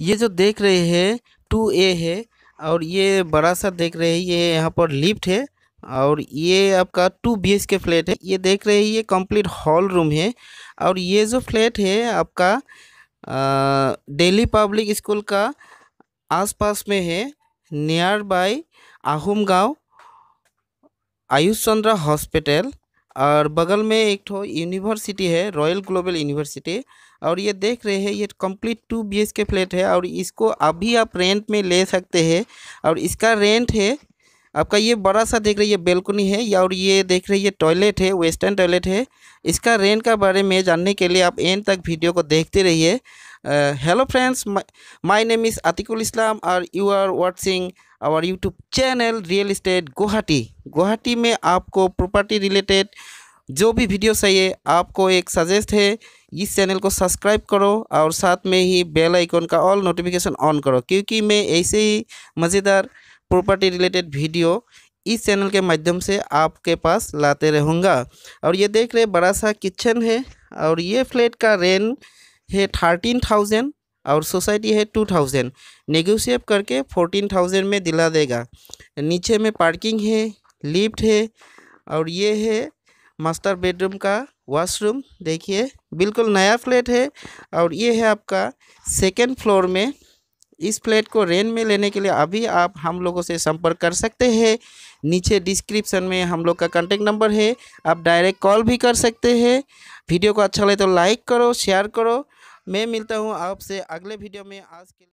ये जो देख रहे हैं टू ए है और ये बड़ा सा देख रहे हैं ये यहाँ पर लिफ्ट है और ये आपका टू बी के फ्लैट है ये देख रहे हैं ये कंप्लीट हॉल रूम है और ये जो फ्लैट है आपका डेली पब्लिक स्कूल का आसपास में है नियर बाय आहुम गाँव आयुष चंद्रा हॉस्पिटल और बगल में एक ठो यूनिवर्सिटी है रॉयल ग्लोबल यूनिवर्सिटी और ये देख रहे हैं ये complete two B K flat है और इसको अभी आप रेंट में ले सकते हैं और इसका रेंट है आपका ये बड़ा सा देख रहे ये बेलकुनी है या और ये देख रहे ये टॉयलेट है वेस्टर्न टॉयलेट है इसका रेंट का बारे में जानने के लिए आप एंड तक वीडियो को देखते रहिए hello friends my name is Atiqul Islam और you are watching our YouTube channel real estate Guwahati Guwahati में आपको प्रॉपर्टी रिलेटेड जो भी वीडियो चाहिए आपको एक सजेस्ट है इस चैनल को सब्सक्राइब करो और साथ में ही बेल आइकॉन का ऑल नोटिफिकेशन ऑन करो क्योंकि मैं ऐसे ही मज़ेदार प्रॉपर्टी रिलेटेड वीडियो इस चैनल के माध्यम से आपके पास लाते रहूँगा और ये देख रहे बड़ा सा किचन है और ये फ्लैट का रेंट है थर्टीन थाउजेंड और सोसाइटी है टू थाउजेंड नेगोशिएट करके फोर्टीन थाउजेंड में दिला देगा नीचे में पार्किंग है लिफ्ट है और ये है मास्टर बेडरूम का वॉशरूम देखिए बिल्कुल नया फ्लैट है और ये है आपका सेकेंड फ्लोर में इस फ्लैट को रेंट में लेने के लिए अभी आप हम लोगों से संपर्क कर सकते हैं नीचे डिस्क्रिप्शन में हम लोग का कांटेक्ट नंबर है आप डायरेक्ट कॉल भी कर सकते हैं वीडियो को अच्छा लगे तो लाइक करो शेयर करो मैं मिलता हूँ आपसे अगले वीडियो में आज के